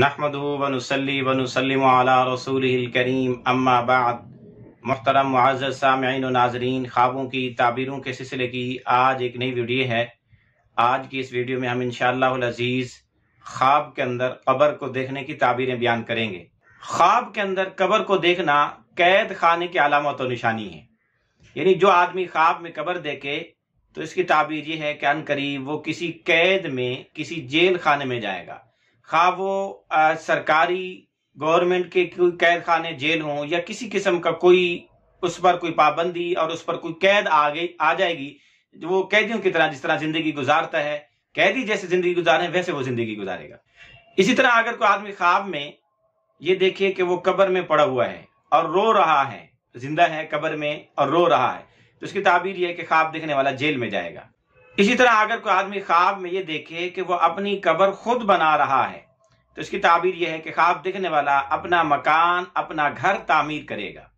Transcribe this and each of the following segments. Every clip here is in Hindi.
नहमदनसली वनसलम रसूल करीम अम्मा बाद मोहतरम मुआज़ सामीन नाजरीन ख्वाबों की ताबीरों के सिलसिले की आज एक नई वीडियो है आज की इस वीडियो में हम इन अजीज़ ख्वाब के अंदर कबर को देखने की ताबीरें बयान करेंगे ख्वाब के अंदर कबर को देखना कैद खाने की अलामत और निशानी है यानी जो आदमी ख्वाब में कबर देखे तो इसकी ताबीर यह है कि अन करीब वो किसी कैद में किसी जेल खाने में जाएगा खा वो आ, सरकारी गवर्नमेंट के कोई कैद खाने जेल हों या किसी किस्म का कोई उस पर कोई पाबंदी और उस पर कोई कैद आ गई आ जाएगी वो कैदियों की तरह जिस तरह जिंदगी गुजारता है कैदी जैसे जिंदगी गुजारे वैसे वो जिंदगी गुजारेगा इसी तरह अगर कोई आदमी ख्वाब में ये देखे कि वो कब्र में पड़ा हुआ है और रो रहा है जिंदा है कब्र में और रो रहा है तो उसकी ताबीर यह है कि ख्वाब देखने वाला जेल में जाएगा इसी तरह अगर कोई आदमी ख्वाब में ये देखे कि वह अपनी कबर खुद बना रहा है तो इसकी ताबीर यह है कि ख्वाब देखने वाला अपना मकान अपना घर तामीर करेगा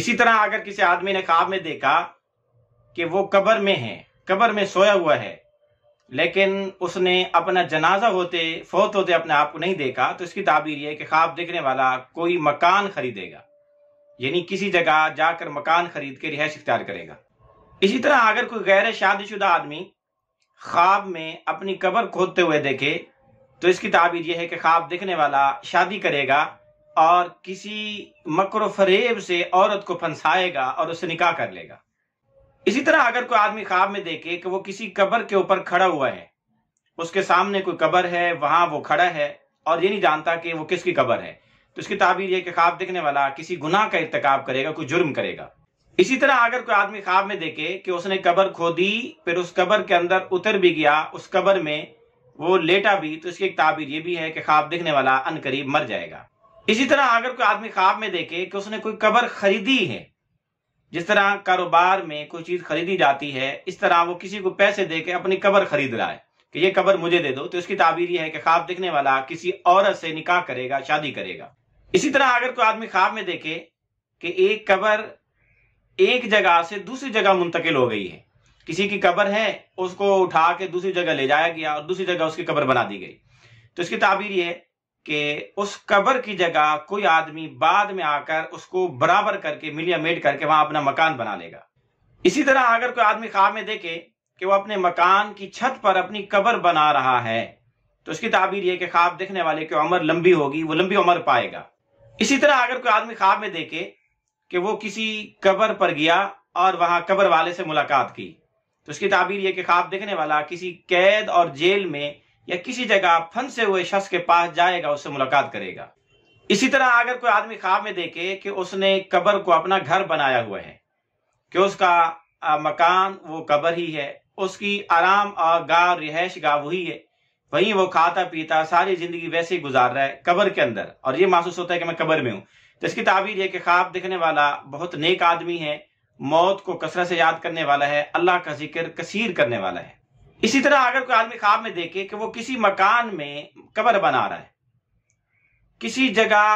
इसी तरह अगर किसी आदमी ने ख्वाब में देखा कि वो कबर में है कबर में सोया हुआ है लेकिन उसने अपना जनाजा होते फौत होते अपने आप को नहीं देखा तो इसकी ताबीर यह है कि ख्वाब देखने वाला कोई मकान खरीदेगा यानी किसी जगह जाकर मकान खरीद के रिहायश इख्तियार करेगा इसी तरह अगर कोई गैर शादीशुदा आदमी ख्वाब में अपनी कबर खोदते हुए देखे तो इसकी ताबीर यह है कि ख्वाब देखने वाला शादी करेगा और किसी मकर फरेब से औरत को फंसाएगा और उससे निकाह कर लेगा इसी तरह अगर कोई आदमी ख्वाब में देखे कि वो किसी कबर के ऊपर खड़ा हुआ है उसके सामने कोई कबर है वहां वो खड़ा है और ये नहीं जानता कि वो किसकी कबर है तो इसकी ताबीर यह कि ख्वाब देखने वाला किसी गुनाह का इरतकब करेगा कोई जुर्म करेगा इसी तरह अगर कोई आदमी ख्वाब में देखे कि उसने कबर खोदी फिर उस कबर के अंदर उतर भी गया उस कबर में वो लेटा भी तो इसकी एक ताबीर ये भी है कि ख्वाब देखने वाला अन करीब मर जाएगा इसी तरह अगर कोई आदमी ख्वाब में देखे कि उसने कोई कबर खरीदी है जिस तरह कारोबार में कोई चीज खरीदी जाती है इस तरह वो किसी को पैसे दे अपनी कबर खरीद रहा है कि ये कबर मुझे दे दो तो इसकी ताबीर यह है कि ख्वाब देखने वाला किसी औरत से निकाह करेगा शादी करेगा इसी तरह अगर कोई आदमी ख्वाब में देखे कि एक कबर एक जगह से दूसरी जगह मुंतकिल हो गई है किसी की कबर है उसको उठा के दूसरी जगह ले जाया गया और दूसरी जगह उसकी कबर बना दी गई तो इसकी ताबीर यह कि उस कबर की जगह कोई आदमी बाद में आकर उसको बराबर करके मिलिया मेड करके वहां अपना मकान बना लेगा इसी तरह अगर कोई आदमी ख्वाब में देखे कि वो अपने मकान की छत पर अपनी कबर बना रहा है तो उसकी ताबीर यह कि ख्वाब देखने वाले की उम्र लंबी होगी वो लंबी उम्र पाएगा इसी तरह अगर कोई आदमी ख्वाब में देखे कि वो किसी कबर पर गया और वहां कबर वाले से मुलाकात की तो उसकी ताबीर यह कि ख्वाब देखने वाला किसी कैद और जेल में या किसी जगह फंसे हुए शख्स के पास जाएगा उससे मुलाकात करेगा इसी तरह अगर कोई आदमी ख्वाब में देखे कि उसने कबर को अपना घर बनाया हुआ है कि उसका मकान वो कबर ही है उसकी आराम और गाह रिहायश गाह वही है वहीं वो खाता पीता सारी जिंदगी वैसे ही गुजार रहा है कबर के अंदर और ये महसूस होता है कि मैं कबर में हूँ तो इसकी ताबीर है कि ख्वाब देखने वाला बहुत नेक आदमी है मौत को कसरत से याद करने वाला है अल्लाह का जिक्र कसीर करने वाला है इसी तरह अगर कोई आदमी ख्वाब में देखे कि वो किसी मकान में कबर बना रहा है किसी जगह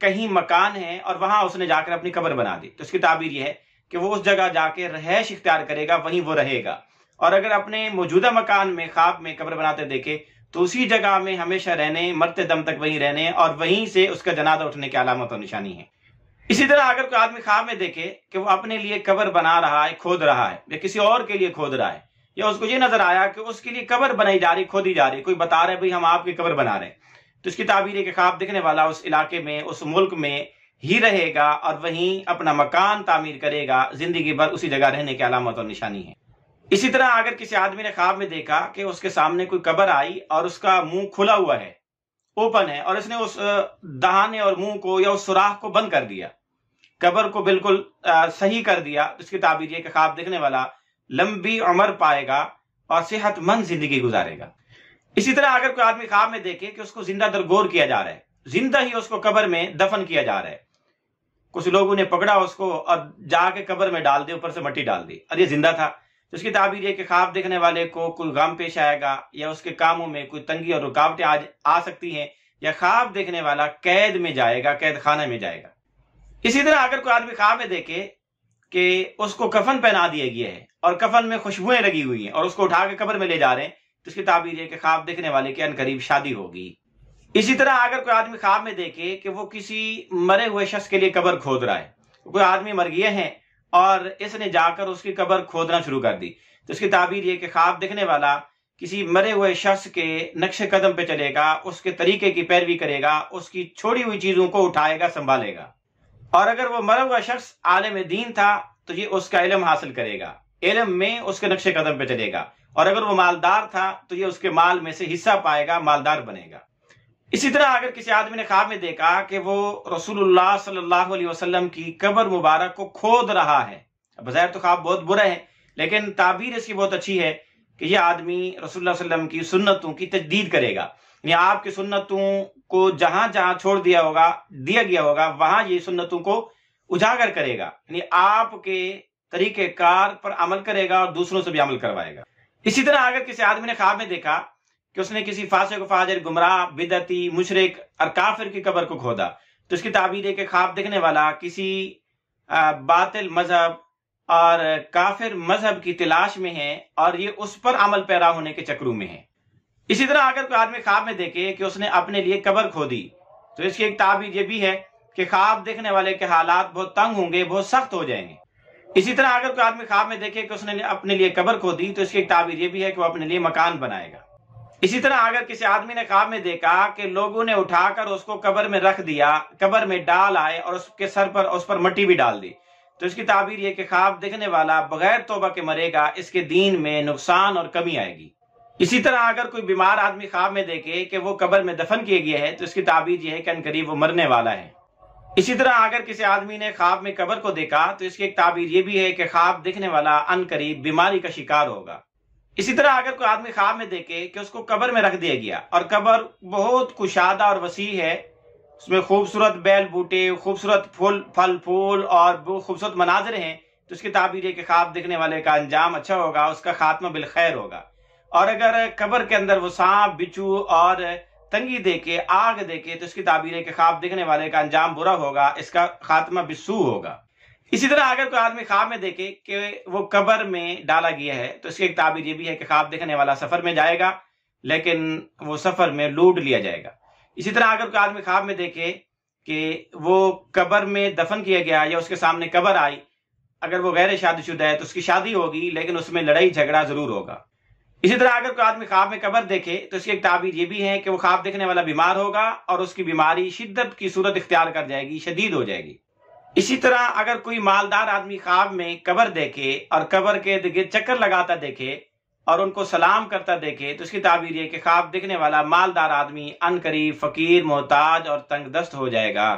कहीं मकान है और वहां उसने जाकर अपनी कबर बना दी तो उसकी ताबीर यह है कि वो उस जगह जाके रहैश इख्तियार करेगा वहीं वो रहेगा और अगर अपने मौजूदा मकान में ख्वाब में कब्र बनाते देखे तो उसी जगह में हमेशा रहने मरते दम तक वहीं रहने और वहीं से उसका जनाजा उठने की अलामत और निशानी है इसी तरह अगर कोई आदमी ख्वाब में देखे कि वो अपने लिए कब्र बना रहा है खोद रहा है या किसी और के लिए खोद रहा है या उसको ये नजर आया कि उसके लिए कब्र बनाई जा रही खोदी जा रही कोई बता रहे भाई हम आपकी कब्र बना रहे हैं तो इसकी ताबीर है कि ख्वाब देखने वाला उस इलाके में उस मुल्क में ही रहेगा और वहीं अपना मकान तामीर करेगा जिंदगी भर उसी जगह रहने की अलामत और निशानी है इसी तरह अगर किसी आदमी ने ख्वाब में देखा कि उसके सामने कोई कबर आई और उसका मुंह खुला हुआ है ओपन है और इसने उस दहाने और मुंह को या उस सुराख को बंद कर दिया कबर को बिल्कुल सही कर दिया उसकी ताबीर यह ख्वाब देखने वाला लंबी उम्र पाएगा और सेहतमंद जिंदगी गुजारेगा इसी तरह अगर कोई आदमी ख्वाब में देखे कि उसको जिंदा दरगोर किया जा रहा है जिंदा ही उसको कबर में दफन किया जा रहा है कुछ लोगों ने पकड़ा उसको और जाके कबर में डाल दी ऊपर से मट्टी डाल दी और ये जिंदा था उसकी ताबीर है कि ख्वाब देखने वाले को कोई गम पेश आएगा या उसके कामों में कोई तंगी और रुकावटें आज आ सकती हैं या ख्वाब देखने वाला कैद में जाएगा कैद खाने में जाएगा इसी तरह अगर कोई आदमी ख्वाब में देखे कि उसको कफन पहना दिया गया है और कफन में खुशबुएं लगी हुई हैं और उसको उठा के कब्र में ले जा रहे हैं तो उसकी ताबीर है कि ख्वाब देखने वाले के अनकरीब शादी होगी इसी तरह अगर कोई आदमी ख्वाब में देखे कि वो किसी मरे हुए शख्स के लिए कब्र खोद रहा है कोई आदमी मर गए हैं और इसने जाकर उसकी कबर खोदना शुरू कर दी तो इसकी ताबीर ये कि ख्वाब देखने वाला किसी मरे हुए शख्स के नक्श कदम पे चलेगा उसके तरीके की पैरवी करेगा उसकी छोड़ी हुई चीजों को उठाएगा संभालेगा और अगर वो मरा हुआ शख्स आलम दीन था तो ये उसका इलम हासिल करेगा इलम में उसके नक्शे कदम पे चलेगा और अगर वो मालदार था तो ये उसके माल में से हिस्सा पाएगा मालदार बनेगा इसी तरह अगर किसी आदमी ने ख्वाब में देखा कि वो रसूलुल्लाह सल्लल्लाहु अलैहि वसल्लम की कब्र मुबारक को खोद रहा है बजाय तो ख्वाब बहुत बुरा है लेकिन ताबीर इसकी बहुत अच्छी है कि यह आदमी रसूलुल्लाह वसल्लम की सुन्नतों की तजदीद करेगा यानी आपकी सुन्नतों को जहां जहां छोड़ दिया होगा दिया गया होगा वहां ये सुन्नतों को उजागर करेगा यानी आपके तरीके कार पर अमल करेगा और दूसरों से भी अमल करवाएगा इसी तरह अगर किसी आदमी ने ख्वाब में देखा कि उसने किसी फासे को फाजर गुमराह बिदती मुशरक और काफिर की कबर को खोदा तो इसकी ताबीर के ख्वाब देखने वाला किसी बातिल मजहब और काफिर मजहब की तलाश में है और ये उस पर अमल पैरा होने के चक्रू में है इसी तरह अगर कोई आदमी ख्वाब में देखे कि उसने अपने लिए कबर खोदी तो इसकी एक ताबीर यह भी है कि ख्वाब देखने वाले के हालात बहुत तंग होंगे बहुत सख्त हो जाएंगे इसी तरह अगर कोई आदमी ख्वाब में देखे कि उसने अपने लिए कबर खोदी तो इसकी एक ताबीर यह भी है कि वो अपने लिए मकान बनाएगा इसी तरह अगर किसी आदमी ने ख्वाब में देखा कि लोगों ने उठाकर उसको कबर में रख दिया कबर में डाल आए और उसके सर पर उस पर मट्टी भी डाल दी तो इसकी ताबीर यह कि ख्वाब देखने वाला बगैर तोबा के मरेगा इसके दीन में नुकसान और कमी आएगी इसी तरह अगर कोई बीमार आदमी ख्वाब में देखे कि वो कबर में दफन किए गए है तो इसकी ताबीर यह है कि अनकरीब वो मरने वाला है इसी तरह अगर किसी आदमी ने ख्वाब में कबर को देखा तो इसकी एक ताबीर यह भी है कि ख्वाब देखने वाला अनकरीब बीमारी का शिकार होगा इसी तरह अगर कोई आदमी ख्वाब में देखे कि उसको कबर में रख दिया गया और कबर बहुत कुशादा और वसी है उसमें खूबसूरत बैल बूटे खूबसूरत फूल फल फूल और खूबसूरत मनाजर हैं तो उसकी ताबीर है कि ख्वाब देखने वाले का अंजाम अच्छा होगा उसका खात्मा बिलखैर होगा और अगर कबर के अंदर वो सांप बिचू और तंगी देखे आग देखे तो उसकी ताबीर है कि ख्वाब देखने वाले का अंजाम बुरा होगा इसका खात्मा बिसू होगा इसी तरह अगर कोई आदमी ख्वाब में देखे कि वो कबर में डाला गया है तो इसकी एक ताबीर ये भी है कि ख्वाब देखने वाला सफर में जाएगा लेकिन वो सफर में लूट लिया जाएगा इसी तरह अगर कोई आदमी ख्वाब में देखे कि वो कबर में दफन किया गया या उसके सामने कबर आई अगर वो गैर शादीशुदा है तो उसकी शादी होगी लेकिन उसमें लड़ाई झगड़ा जरूर होगा इसी तरह अगर कोई आदमी ख्वाब में कबर देखे तो इसकी एक ताबीर ये भी है कि वो ख्वाब देखने वाला बीमार होगा और उसकी बीमारी शिद्दत की सूरत इख्तियार कर जाएगी शदीद हो जाएगी इसी तरह अगर कोई मालदार आदमी ख्वाब में कबर देखे और कबर के गिर्द चक्कर लगाता देखे और उनको सलाम करता देखे तो उसकी ताबीर यह कि ख्वाब देखने वाला मालदार आदमी अनकरीब फकीर मोहताज और तंग दस्त हो जाएगा